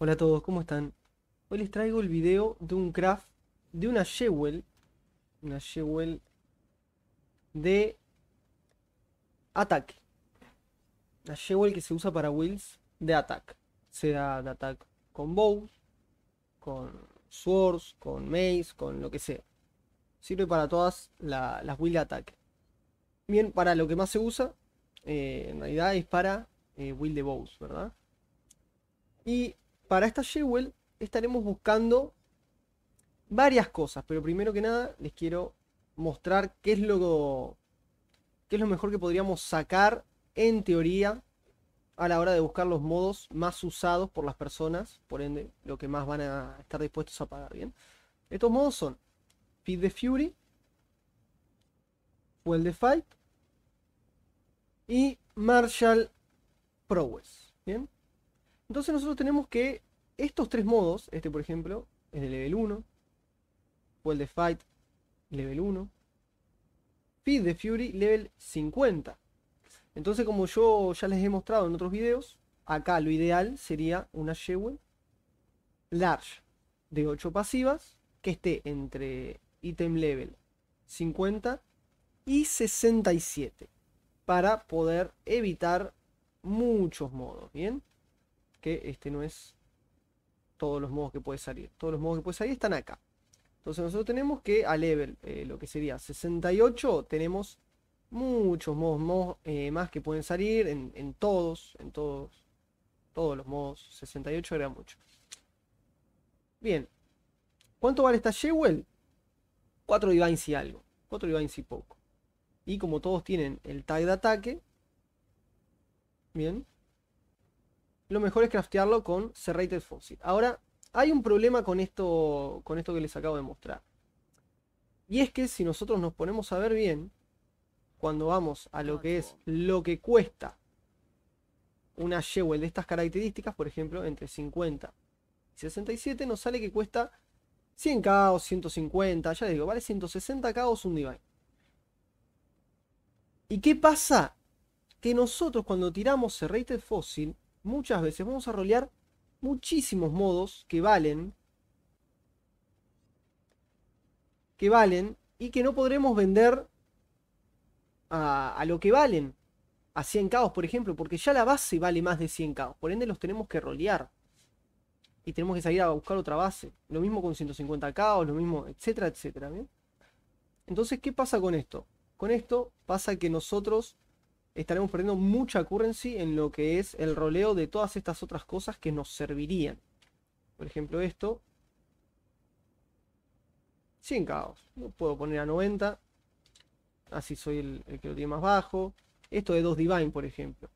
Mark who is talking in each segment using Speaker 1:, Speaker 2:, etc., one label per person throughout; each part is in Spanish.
Speaker 1: Hola a todos, ¿cómo están? Hoy les traigo el video de un craft de una Jewel. Una Jewel de ataque. La Jewel que se usa para wills de ataque. Sea de ataque con bow, con swords, con mace, con lo que sea. Sirve para todas las wills de ataque. Bien, para lo que más se usa, eh, en realidad es para eh, will de bows, ¿verdad? Y para esta Shewell estaremos buscando varias cosas, pero primero que nada les quiero mostrar qué es lo, qué es lo mejor que podríamos sacar en teoría a la hora de buscar los modos más usados por las personas, por ende, lo que más van a estar dispuestos a pagar, ¿bien? Estos modos son Feed the Fury, Well the Fight y Marshall Prowess, ¿bien? Entonces nosotros tenemos que estos tres modos, este por ejemplo, es de level 1, o el de Fight, level 1, Feed the Fury, level 50. Entonces como yo ya les he mostrado en otros videos, acá lo ideal sería una Jewel Large de 8 pasivas, que esté entre item level 50 y 67, para poder evitar muchos modos, ¿bien? que este no es todos los modos que puede salir. Todos los modos que puede salir están acá. Entonces nosotros tenemos que a level, eh, lo que sería 68, tenemos muchos modos, eh, más que pueden salir en, todos, en todos, todos los modos. 68 era mucho. Bien. ¿Cuánto vale esta Shewell? 4 divines y algo. 4 divines y poco. Y como todos tienen el tag de ataque, bien, lo mejor es craftearlo con Serrated Fossil. Ahora, hay un problema con esto, con esto que les acabo de mostrar. Y es que si nosotros nos ponemos a ver bien, cuando vamos a lo que es lo que cuesta una Jewel de estas características, por ejemplo, entre 50 y 67, nos sale que cuesta 100k o 150, ya les digo, vale 160k o un divine. ¿Y qué pasa? Que nosotros cuando tiramos Serrated Fossil, muchas veces vamos a rolear muchísimos modos que valen. Que valen y que no podremos vender a, lo que valen. A 100 k por ejemplo, porque ya la base vale más de 100 k Por ende los tenemos que rolear. Y tenemos que salir a buscar otra base. Lo mismo con 150 caos, lo mismo, etcétera, etcétera. Entonces, ¿qué pasa con esto? Con esto pasa que nosotros estaremos perdiendo mucha currency en lo que es el roleo de todas estas otras cosas que nos servirían. Por ejemplo, esto. 100 caos. Lo puedo poner a 90. Así soy el, que lo tiene más bajo. Esto de 2 Divine, por ejemplo.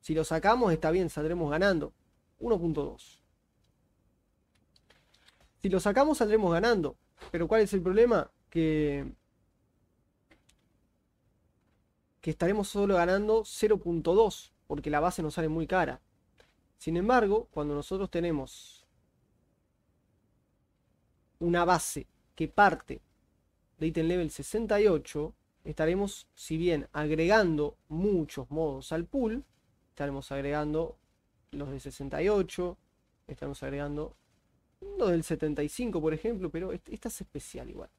Speaker 1: Si lo sacamos, está bien, saldremos ganando. 1.2. Si lo sacamos, saldremos ganando. Pero ¿cuál es el problema? Que que estaremos solo ganando 0.2, porque la base nos sale muy cara. Sin embargo, cuando nosotros tenemos una base que parte de ítem level 68, estaremos, si bien agregando muchos modos al pool, estaremos agregando los de 68, estaremos agregando los del 75, por ejemplo, pero esta es especial igual.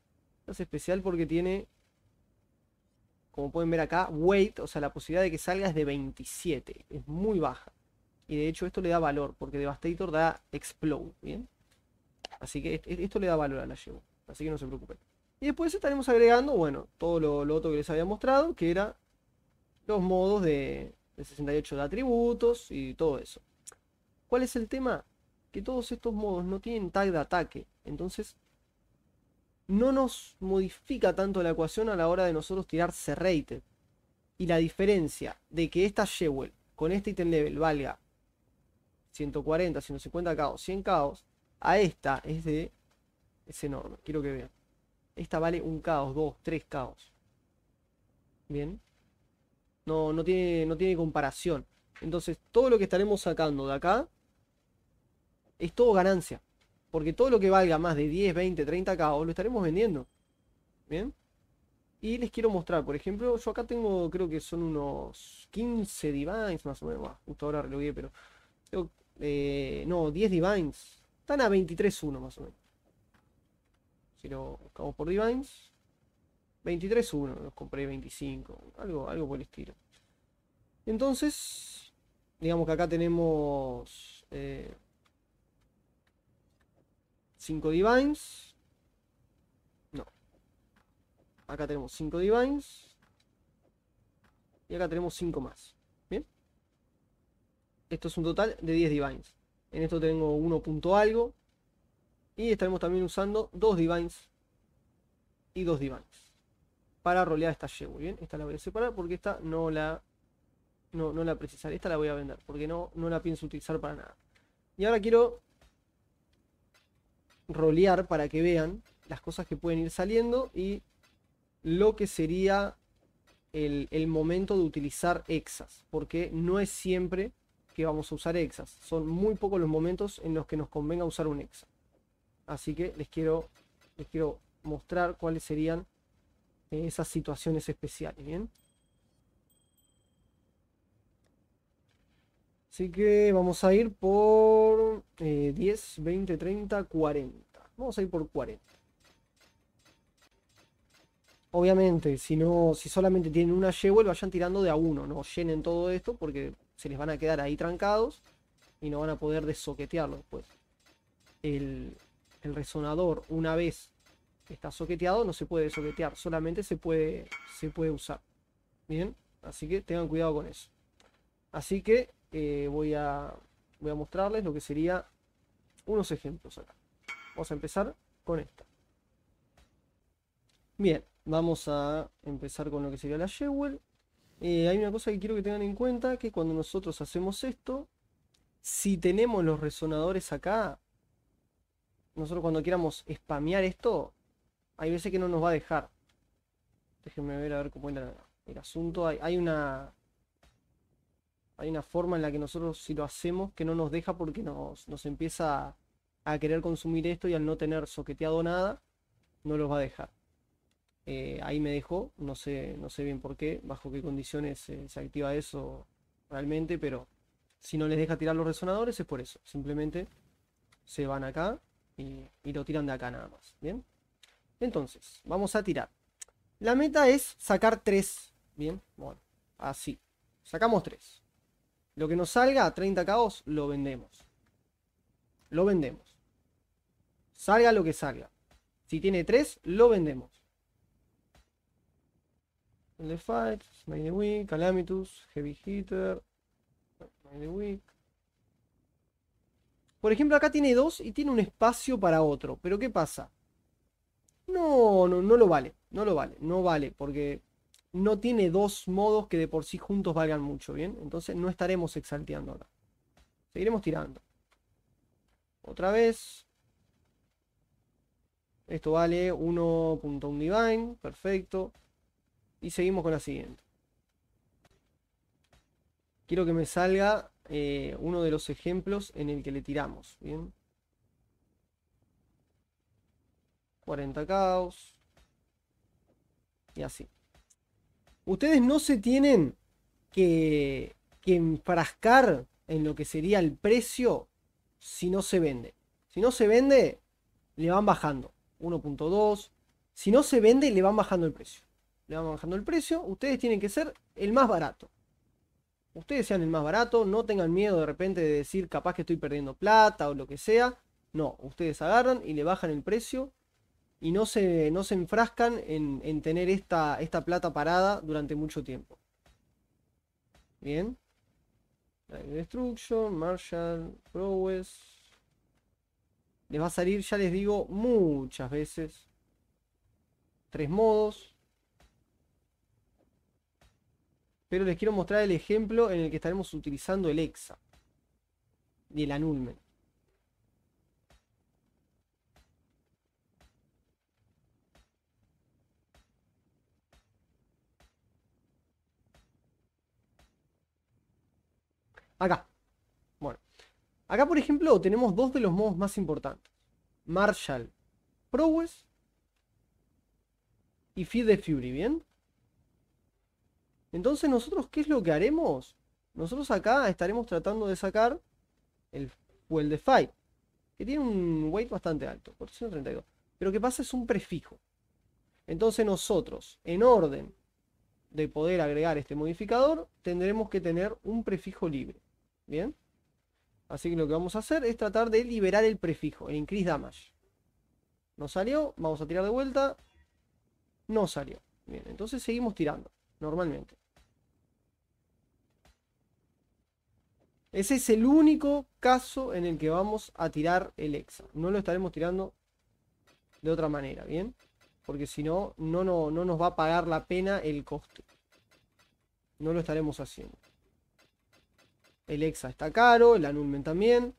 Speaker 1: Esta es especial porque tiene como pueden ver acá, weight, o sea, la posibilidad de que salga es de 27, es muy baja. Y de hecho esto le da valor, porque Devastator da explode, ¿bien? Así que esto le da valor a la llevo, así que no se preocupen. Y después estaremos agregando, bueno, todo lo, otro que les había mostrado, que era los modos de 68 de atributos y todo eso. ¿Cuál es el tema? Que todos estos modos no tienen tag de ataque, entonces no nos modifica tanto la ecuación a la hora de nosotros tirar serrated. Y la diferencia de que esta Shewell con este item level valga 140, 150 caos, 100 caos, a esta es de... es enorme, quiero que vean. Esta vale un caos, 2, 3 caos. Bien. No, no, tiene, no tiene comparación. Entonces, todo lo que estaremos sacando de acá es todo ganancia. Porque todo lo que valga más de 10, 20, 30 K lo estaremos vendiendo. ¿Bien? Y les quiero mostrar, por ejemplo, yo acá tengo, creo que son unos 15 divines más o menos. justo ahora relojé. pero. Eh, no, 10 divines. Están a 23.1 más o menos. Si lo buscamos por divines. 23.1, los compré 25, algo, algo por el estilo. Entonces, digamos que acá tenemos eh, 5 Divines. No. Acá tenemos 5 Divines. Y acá tenemos 5 más. ¿Bien? Esto es un total de 10 Divines. En esto tengo 1 punto algo. Y estaremos también usando 2 Divines. Y 2 Divines. Para rolear esta yegua. Bien, esta la voy a separar porque esta no la... No, la precisaré. Esta la voy a vender porque no, no la pienso utilizar para nada. Y ahora quiero rolear para que vean las cosas que pueden ir saliendo y lo que sería el, momento de utilizar exas, porque no es siempre que vamos a usar exas, son muy pocos los momentos en los que nos convenga usar un exa. Así que les quiero, les quiero mostrar cuáles serían eh, esas situaciones especiales, ¿bien? Así que vamos a ir por 10, 20, 30, 40. Vamos a ir por 40. Obviamente, si, no, si solamente tienen una yegua, vayan tirando de a uno. No llenen todo esto porque se les van a quedar ahí trancados y no van a poder desoquetearlo después. El, resonador, una vez que está soqueteado, no se puede desoquetear. Solamente se puede, se puede usar. Bien, así que tengan cuidado con eso. Así que eh, voy, a, voy a mostrarles lo que sería unos ejemplos acá. Vamos a empezar con esta. Bien, vamos a empezar con lo que sería la Shewell. Eh, hay una cosa que quiero que tengan en cuenta, que cuando nosotros hacemos esto, si tenemos los resonadores acá, nosotros cuando queramos spamear esto, hay veces que no nos va a dejar. Déjenme ver a ver cómo entra el asunto. hay una hay una forma en la que nosotros si lo hacemos que no nos deja porque nos, empieza a, querer consumir esto y al no tener soqueteado nada, no los va a dejar. Eh, ahí me dejó, no sé, no sé bien por qué, bajo qué condiciones se activa eso realmente, pero si no les deja tirar los resonadores es por eso. Simplemente se van acá y, lo tiran de acá nada más. Bien. Entonces, vamos a tirar. La meta es sacar tres, Bien, bueno, así. Sacamos tres lo que nos salga a 30 caos lo vendemos. Lo vendemos. Salga lo que salga. Si tiene 3, lo vendemos. The Fight, May the Calamitus, Heavy Hitter, May the Por ejemplo, acá tiene 2 y tiene un espacio para otro. Pero ¿qué pasa? No, no, no lo vale. No lo vale. No vale. Porque no tiene dos modos que de por sí juntos valgan mucho, ¿bien? Entonces no estaremos exalteando acá. Seguiremos tirando. Otra vez. Esto vale 1.1 divine, perfecto. Y seguimos con la siguiente. Quiero que me salga eh, uno de los ejemplos en el que le tiramos, ¿bien? 40 caos. Y así ustedes no se tienen que, enfrascar en lo que sería el precio si no se vende. Si no se vende, le van bajando. 1.2. Si no se vende, le van bajando el precio. Le van bajando el precio. Ustedes tienen que ser el más barato. Ustedes sean el más barato. No tengan miedo de repente de decir capaz que estoy perdiendo plata o lo que sea. No, ustedes agarran y le bajan el precio y no se, no se enfrascan en, tener esta, esta plata parada durante mucho tiempo. Bien. Destruction, Marshall, Prowess. Les va a salir, ya les digo, muchas veces. Tres modos. Pero les quiero mostrar el ejemplo en el que estaremos utilizando el EXA. Y el anulment. Acá. Bueno. Acá, por ejemplo, tenemos dos de los modos más importantes. Marshall Prowess y Feed the Fury, ¿bien? Entonces nosotros, ¿qué es lo que haremos? Nosotros acá estaremos tratando de sacar el Well Defy que tiene un weight bastante alto, 432. Pero que pasa es un prefijo. Entonces nosotros, en orden de poder agregar este modificador, tendremos que tener un prefijo libre. Bien. Así que lo que vamos a hacer es tratar de liberar el prefijo, el increase damage. No salió, vamos a tirar de vuelta. No salió. Bien, entonces seguimos tirando, normalmente. Ese es el único caso en el que vamos a tirar el exa. No lo estaremos tirando de otra manera, ¿bien? Porque si no, no, no, no nos va a pagar la pena el coste. No lo estaremos haciendo. El EXA está caro, el Anulmen también.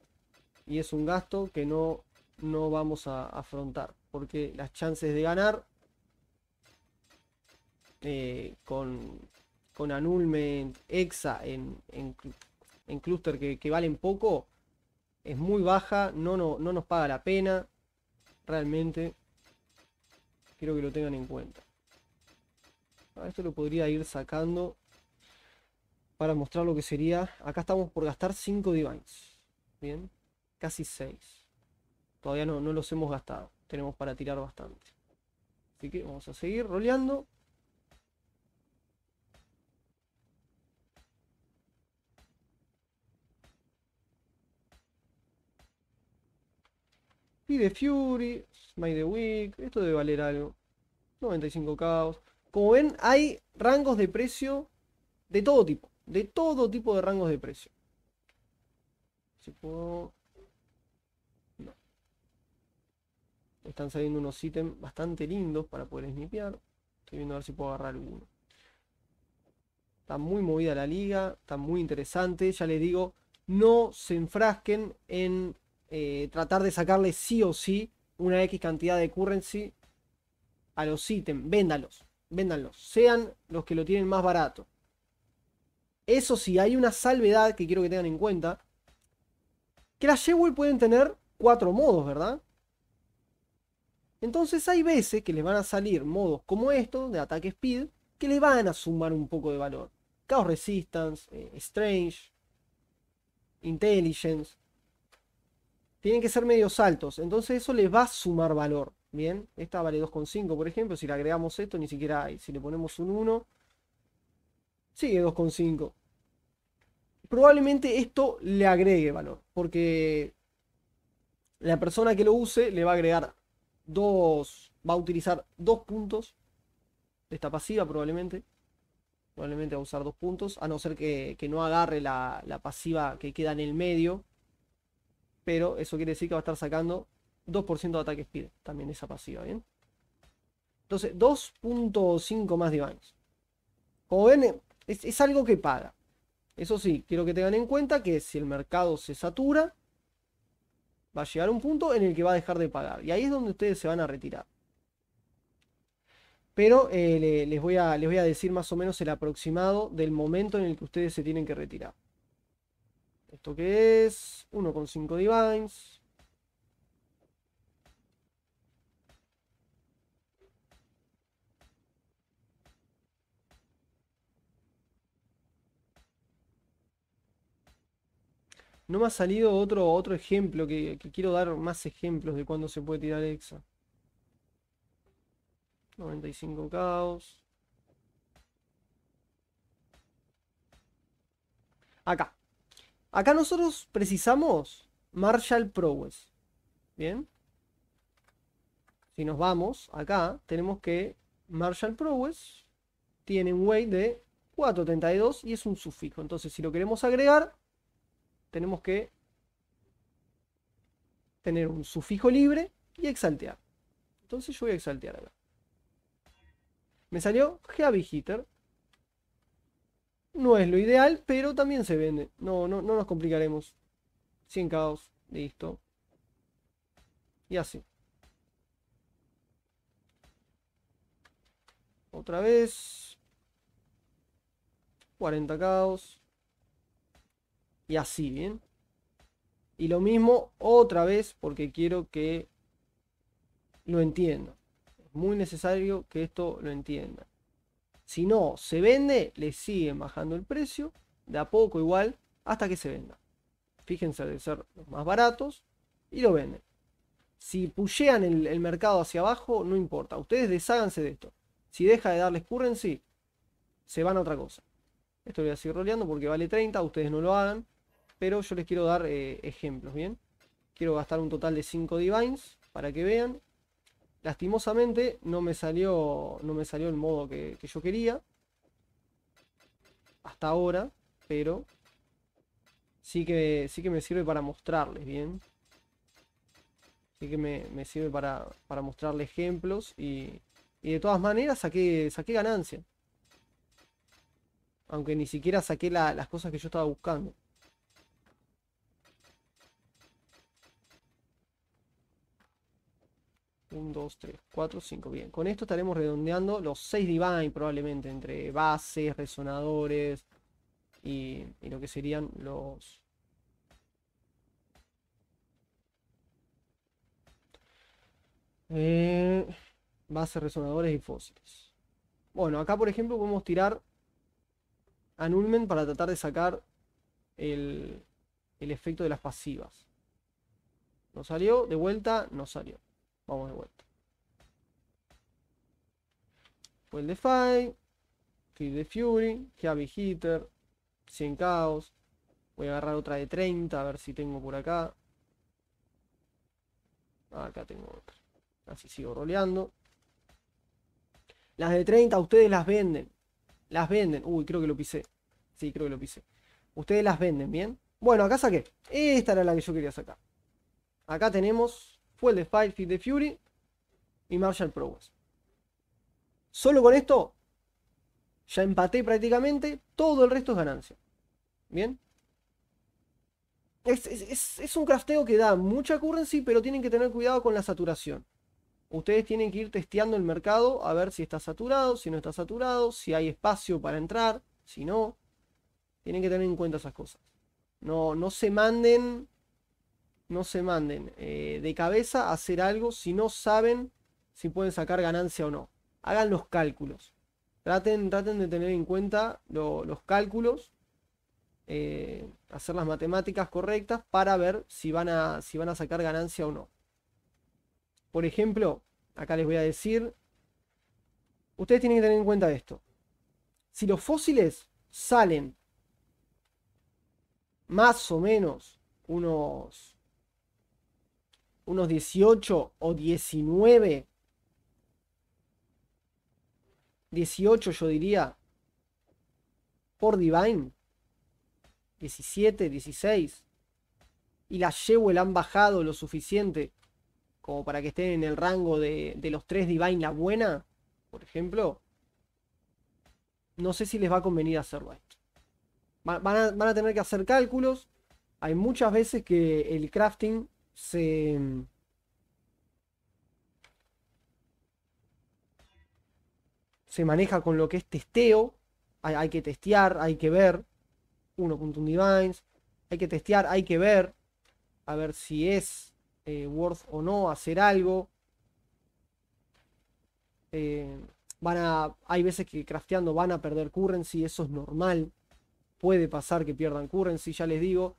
Speaker 1: Y es un gasto que no, vamos a afrontar. Porque las chances de ganar eh, con, con Anulmen, EXA en, en, cluster que, valen poco es muy baja. No, no, no nos paga la pena. Realmente. Quiero que lo tengan en cuenta. Ah, esto lo podría ir sacando para mostrar lo que sería. Acá estamos por gastar 5 divines. Bien, casi 6. Todavía no, no los hemos gastado. Tenemos para tirar bastante. Así que vamos a seguir roleando. Pide Fury, Smite the Week, esto debe valer algo. 95 K. Como ven, hay rangos de precio de todo tipo de todo tipo de rangos de precio. Si puedo... Están saliendo unos ítems bastante lindos para poder snipear. Estoy viendo a ver si puedo agarrar alguno. Está muy movida la liga, está muy interesante. Ya les digo, no se enfrasquen en eh, tratar de sacarle sí o sí una X cantidad de currency a los ítems. Véndalos, véndalos Sean los que lo tienen más barato. Eso sí, hay una salvedad que quiero que tengan en cuenta. Que las Jewel pueden tener cuatro modos, ¿verdad? Entonces hay veces que les van a salir modos como estos, de ataque speed, que le van a sumar un poco de valor. Chaos Resistance, eh, Strange, Intelligence. Tienen que ser medios altos, entonces eso les va a sumar valor. Bien, esta vale 2,5 por ejemplo, si le agregamos esto, ni siquiera hay. Si le ponemos un 1, Sigue 2,5. Probablemente esto le agregue valor, porque la persona que lo use le va a agregar 2, va a utilizar 2 puntos de esta pasiva probablemente. Probablemente va a usar 2 puntos, a no ser que, no agarre la, pasiva que queda en el medio. Pero eso quiere decir que va a estar sacando 2% de ataque speed, también esa pasiva, ¿bien? Entonces, 2.5 más divines. Como ven, es, algo que paga. Eso sí, quiero que tengan en cuenta que si el mercado se satura, va a llegar un punto en el que va a dejar de pagar. Y ahí es donde ustedes se van a retirar. Pero eh, les, voy a, les voy a decir más o menos el aproximado del momento en el que ustedes se tienen que retirar. Esto que es 1,5 divines. No me ha salido otro, otro ejemplo, que, quiero dar más ejemplos de cuándo se puede tirar EXA. 95 caos. Acá. Acá nosotros precisamos Marshall Prowess. ¿Bien? Si nos vamos acá, tenemos que Marshall Prowess tiene un weight de 432 y es un sufijo. Entonces, si lo queremos agregar, tenemos que tener un sufijo libre y exaltear. Entonces yo voy a exaltear Me salió Heavy Hitter. No es lo ideal, pero también se vende. No, no, no nos complicaremos. 100 caos, listo. Y así. Otra vez. 40 caos y así, ¿bien? ¿eh? Y lo mismo otra vez porque quiero que lo entiendan. Es muy necesario que esto lo entienda Si no se vende, le siguen bajando el precio, de a poco igual, hasta que se venda. Fíjense de ser los más baratos y lo venden. Si pushean el, mercado hacia abajo, no importa. Ustedes desháganse de esto. Si deja de darles currency, se van a otra cosa. Esto lo voy a seguir roleando porque vale 30, ustedes no lo hagan pero yo les quiero dar eh, ejemplos, ¿bien? Quiero gastar un total de 5 divines para que vean. Lastimosamente no me salió, no me salió el modo que, yo quería. Hasta ahora, pero sí que, sí que me sirve para mostrarles, ¿bien? Sí que me, sirve para, para mostrarle ejemplos y, de todas maneras saqué, saqué ganancia. Aunque ni siquiera saqué las cosas que yo estaba buscando. 1, 2, 3, 4, 5. Bien, con esto estaremos redondeando los 6 Divine probablemente, entre bases, resonadores y, lo que serían los... Eh, bases, resonadores y fósiles. Bueno, acá por ejemplo podemos tirar Anulment para tratar de sacar el, el efecto de las pasivas. ¿No salió? De vuelta, no salió. Vamos de vuelta. Well Defy, Kill the Fury, Heavy Hitter, 100 caos. Voy a agarrar otra de 30, a ver si tengo por acá. Ah, acá tengo otra. Así sigo roleando. Las de 30 ustedes las venden. Las venden. Uy, creo que lo pisé. Sí, creo que lo pisé. Ustedes las venden, ¿bien? Bueno, acá saqué. Esta era la que yo quería sacar. Acá tenemos fue el de Five Feet the Fury y Marshall Prowess. Solo con esto ya empaté prácticamente, todo el resto es ganancia. ¿Bien? Es, un crafteo que da mucha currency, pero tienen que tener cuidado con la saturación. Ustedes tienen que ir testeando el mercado a ver si está saturado, si no está saturado, si hay espacio para entrar, si no. Tienen que tener en cuenta esas cosas. No, no se manden no se manden eh, de cabeza a hacer algo si no saben si pueden sacar ganancia o no. Hagan los cálculos. Traten, traten de tener en cuenta los cálculos, eh, hacer las matemáticas correctas para ver si van, a, si van a sacar ganancia o no. Por ejemplo, acá les voy a decir, ustedes tienen que tener en cuenta esto. Si los fósiles salen más o menos unos unos 18 o 19. 18 yo diría. Por Divine. 17, 16. Y las el han bajado lo suficiente como para que estén en el rango de, los tres Divine la buena, por ejemplo. No sé si les va a convenir hacerlo esto. Van van a tener que hacer cálculos. Hay muchas veces que el crafting se... maneja con lo que es testeo, hay, que testear, hay que ver, 1.1 Divines, hay que testear, hay que ver, a ver si es eh, worth o no hacer algo. Eh, van a, hay veces que crafteando van a perder currency, eso es normal. Puede pasar que pierdan currency, ya les digo.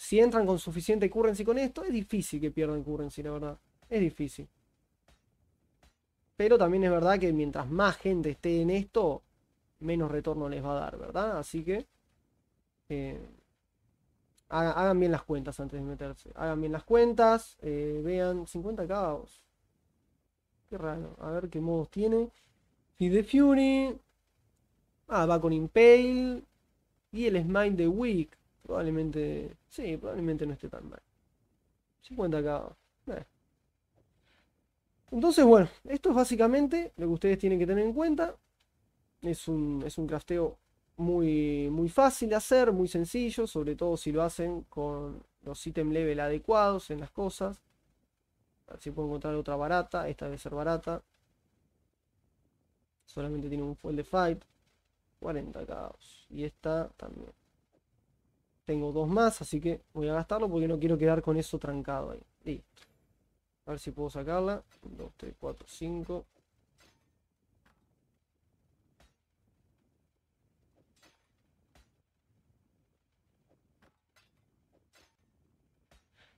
Speaker 1: Si entran con suficiente currency con esto, es difícil que pierdan currency, la verdad. Es difícil. Pero también es verdad que mientras más gente esté en esto, menos retorno les va a dar, ¿verdad? Así que eh, hagan bien las cuentas antes de meterse. Hagan bien las cuentas, eh, vean 50 caos. Qué raro. A ver qué modos tiene. Feed the Fury. Ah, va con Impale. Y el Smite de Weak. Probablemente, sí, probablemente no esté tan mal. 50k, eh. Entonces, bueno, esto es básicamente lo que ustedes tienen que tener en cuenta. Es un, es un crafteo muy, muy fácil de hacer, muy sencillo, sobre todo si lo hacen con los ítem level adecuados en las cosas. A ver si puedo encontrar otra barata, esta debe ser barata. Solamente tiene un fuel de fight. 40 k Y esta también. Tengo dos más, así que voy a gastarlo porque no quiero quedar con eso trancado ahí. Listo. A ver si puedo sacarla. 2, 3, 4, 5.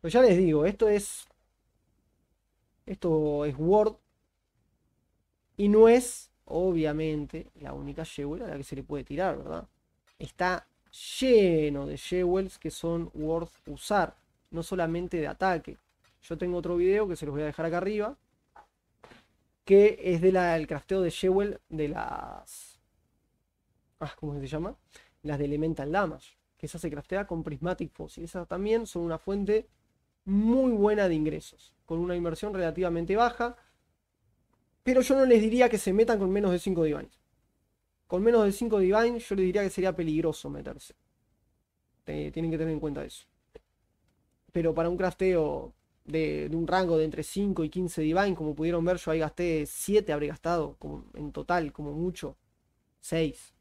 Speaker 1: Pero ya les digo, esto es. Esto es Word. Y no es, obviamente, la única yegua a la que se le puede tirar, ¿verdad? Está lleno de jewels que son worth usar, no solamente de ataque. Yo tengo otro video que se los voy a dejar acá arriba, que es del crafteo de jewel de las... Ah, ¿Cómo se llama? Las de Elemental Damage, que esas se craftea con Prismatic Fossil. Esas también son una fuente muy buena de ingresos, con una inversión relativamente baja, pero yo no les diría que se metan con menos de 5 divanes. Con menos de 5 Divine, yo le diría que sería peligroso meterse. tienen que tener en cuenta eso. Pero para un crafteo de, un rango de entre 5 y 15 Divine, como pudieron ver, yo ahí gasté 7, habré gastado en total, como mucho, 6.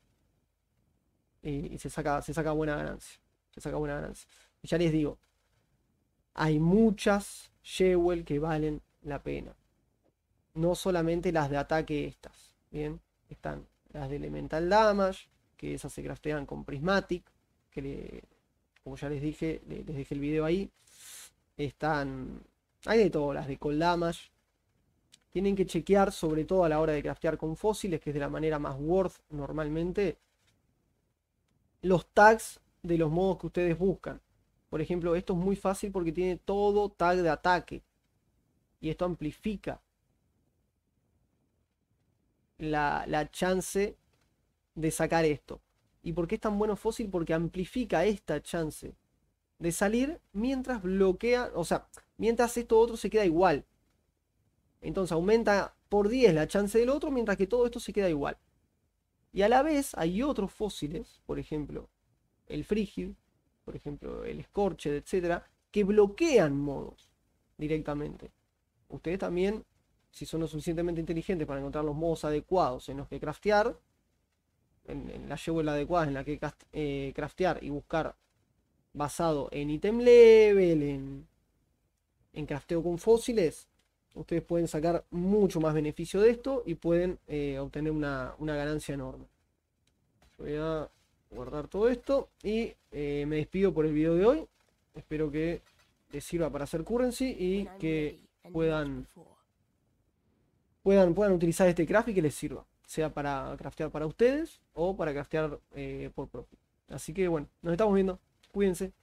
Speaker 1: Y, se, saca, se saca buena ganancia. Se saca buena ganancia. Y ya les digo, hay muchas Jewel que valen la pena. No solamente las de ataque estas. Bien, están las de Elemental Damage, que esas se craftean con Prismatic, que como ya les dije, les dejé el video ahí. Están, hay de todo, las de Cold Damage. Tienen que chequear, sobre todo a la hora de craftear con fósiles, que es de la manera más worth normalmente, los tags de los modos que ustedes buscan. Por ejemplo, esto es muy fácil porque tiene todo tag de ataque. Y esto amplifica la, chance de sacar esto. ¿Y por qué es tan bueno Fósil? Porque amplifica esta chance de salir mientras bloquea, o sea, mientras esto otro se queda igual. Entonces aumenta por 10 la chance del otro mientras que todo esto se queda igual. Y a la vez hay otros fósiles, por ejemplo, el Frigid, por ejemplo, el escorche etcétera, que bloquean modos directamente. Ustedes también si son lo suficientemente inteligentes para encontrar los modos adecuados en los que craftear, en, en la adecuada en la que eh, craftear y buscar basado en item level, en, en crafteo con fósiles, ustedes pueden sacar mucho más beneficio de esto y pueden eh, obtener una, una, ganancia enorme. Voy a guardar todo esto y eh, me despido por el video de hoy. Espero que les sirva para hacer currency y que puedan puedan, utilizar este craft y que les sirva, sea para craftear para ustedes o para craftear eh, por propio. Así que bueno, nos estamos viendo, cuídense.